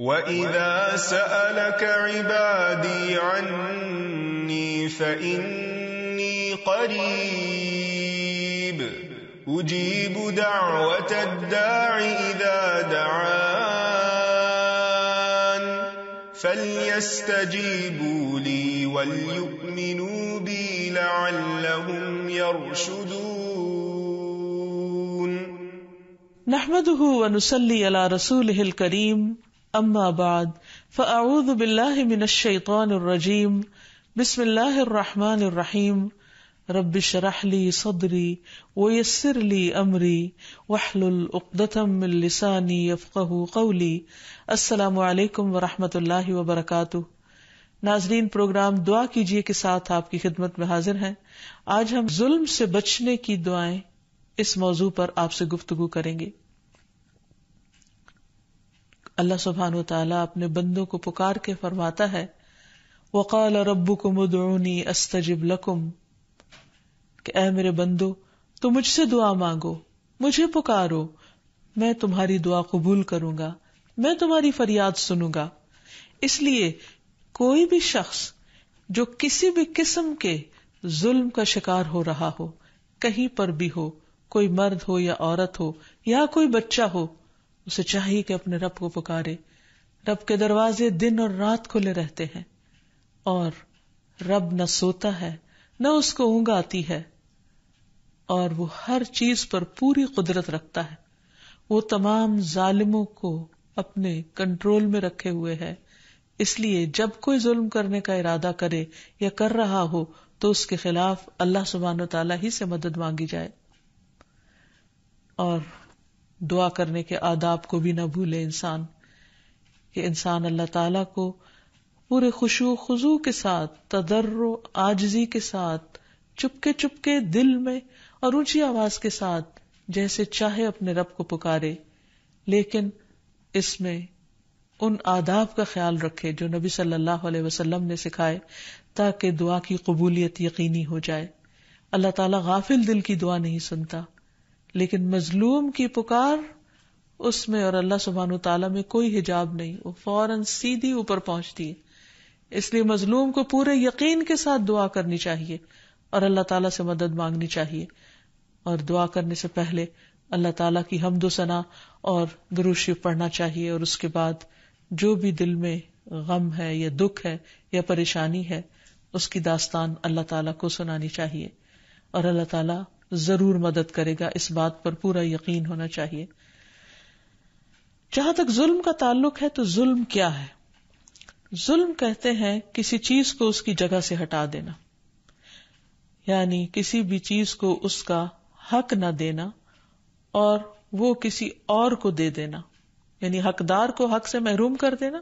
وإذا سألك عبادي عني فإني قريب أجيب دعوة الداع إذا دعان فليستجيبوا لي وليؤمنوا بي لعلهم يرشدون نحمده ونصلي على رسوله الكريم ام آباد من منشن الرجیم بسم اللہ الرحمٰن الرحیم ربیش راہلی من ولی امریسانی قولی السلام علیکم و اللہ وبرکاتہ ناظرین پروگرام دعا کیجیے کے ساتھ آپ کی خدمت میں حاضر ہیں آج ہم ظلم سے بچنے کی دعائیں اس موضوع پر آپ سے گفتگو کریں گے اللہ سبحان و تعالیٰ اپنے بندوں کو پکار کے فرماتا ہے وقال اور ابو کو مدرونی استجب لکم کہ اے میرے بندو تم مجھ سے دعا مانگو مجھے پکارو میں تمہاری دعا قبول کروں گا میں تمہاری فریاد سنوں گا اس لیے کوئی بھی شخص جو کسی بھی قسم کے ظلم کا شکار ہو رہا ہو کہیں پر بھی ہو کوئی مرد ہو یا عورت ہو یا کوئی بچہ ہو اسے چاہیے کہ اپنے رب کو پکارے رب کے دروازے دن اور رات کھلے رہتے ہیں اور رب نہ سوتا ہے نہ اس کو اونگ آتی ہے اور وہ ہر چیز پر پوری قدرت رکھتا ہے وہ تمام ظالموں کو اپنے کنٹرول میں رکھے ہوئے ہے اس لیے جب کوئی ظلم کرنے کا ارادہ کرے یا کر رہا ہو تو اس کے خلاف اللہ سبحانہ و تعالیٰ ہی سے مدد مانگی جائے اور دعا کرنے کے آداب کو بھی نہ بھولے انسان یہ انسان اللہ تعالی کو پورے خوشو خزو کے ساتھ تدر و آجزی کے ساتھ چپکے چپکے دل میں اور اونچی آواز کے ساتھ جیسے چاہے اپنے رب کو پکارے لیکن اس میں ان آداب کا خیال رکھے جو نبی صلی اللہ علیہ وسلم نے سکھائے تاکہ دعا کی قبولیت یقینی ہو جائے اللہ تعالیٰ غافل دل کی دعا نہیں سنتا لیکن مظلوم کی پکار اس میں اور اللہ سبحان و تعالیٰ میں کوئی حجاب نہیں وہ فوراً سیدھی اوپر پہنچتی ہے اس لیے مظلوم کو پورے یقین کے ساتھ دعا کرنی چاہیے اور اللہ تعالیٰ سے مدد مانگنی چاہیے اور دعا کرنے سے پہلے اللہ تعالیٰ کی حمد و ثنا اور دروشی پڑھنا چاہیے اور اس کے بعد جو بھی دل میں غم ہے یا دکھ ہے یا پریشانی ہے اس کی داستان اللہ تعالیٰ کو سنانی چاہیے اور اللہ تعالیٰ ضرور مدد کرے گا اس بات پر پورا یقین ہونا چاہیے جہاں تک ظلم کا تعلق ہے تو ظلم کیا ہے ظلم کہتے ہیں کسی چیز کو اس کی جگہ سے ہٹا دینا یعنی کسی بھی چیز کو اس کا حق نہ دینا اور وہ کسی اور کو دے دینا یعنی حقدار کو حق سے محروم کر دینا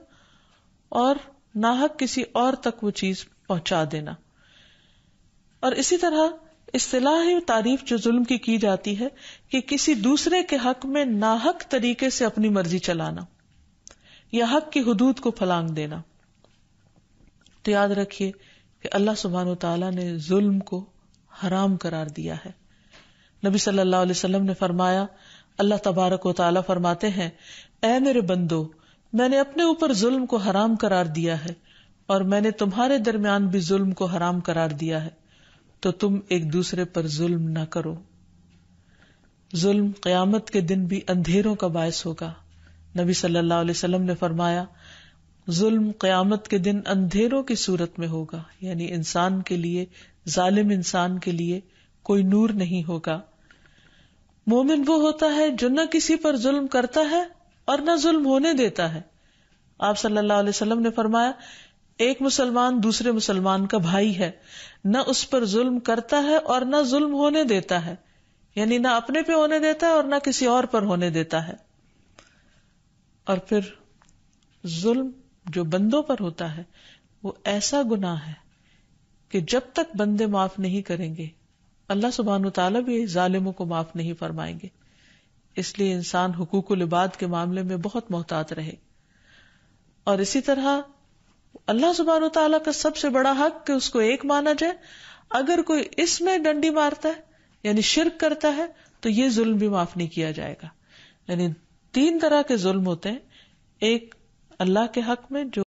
اور نہ کسی اور تک وہ چیز پہنچا دینا اور اسی طرح اصطلاح تعریف جو ظلم کی کی جاتی ہے کہ کسی دوسرے کے حق میں ناحق طریقے سے اپنی مرضی چلانا یا حق کی حدود کو پھلانگ دینا تو یاد رکھیے کہ اللہ سبحان و تعالیٰ نے ظلم کو حرام قرار دیا ہے نبی صلی اللہ علیہ وسلم نے فرمایا اللہ تبارک و تعالیٰ فرماتے ہیں اے میرے بندو میں نے اپنے اوپر ظلم کو حرام قرار دیا ہے اور میں نے تمہارے درمیان بھی ظلم کو حرام قرار دیا ہے تو تم ایک دوسرے پر ظلم نہ کرو ظلم قیامت کے دن بھی اندھیروں کا باعث ہوگا نبی صلی اللہ علیہ وسلم نے فرمایا ظلم قیامت کے دن اندھیروں کی صورت میں ہوگا یعنی انسان کے لیے ظالم انسان کے لیے کوئی نور نہیں ہوگا مومن وہ ہوتا ہے جو نہ کسی پر ظلم کرتا ہے اور نہ ظلم ہونے دیتا ہے آپ صلی اللہ علیہ وسلم نے فرمایا ایک مسلمان دوسرے مسلمان کا بھائی ہے نہ اس پر ظلم کرتا ہے اور نہ ظلم ہونے دیتا ہے یعنی نہ اپنے پہ ہونے دیتا ہے اور نہ کسی اور پر ہونے دیتا ہے اور پھر ظلم جو بندوں پر ہوتا ہے وہ ایسا گنا ہے کہ جب تک بندے معاف نہیں کریں گے اللہ سبحان و تعالیٰ بھی ظالموں کو معاف نہیں فرمائیں گے اس لیے انسان حقوق العباد کے معاملے میں بہت محتاط رہے اور اسی طرح اللہ سبحان و تعالیٰ کا سب سے بڑا حق کہ اس کو ایک مانا جائے اگر کوئی اس میں ڈنڈی مارتا ہے یعنی شرک کرتا ہے تو یہ ظلم بھی معاف نہیں کیا جائے گا یعنی تین طرح کے ظلم ہوتے ہیں ایک اللہ کے حق میں جو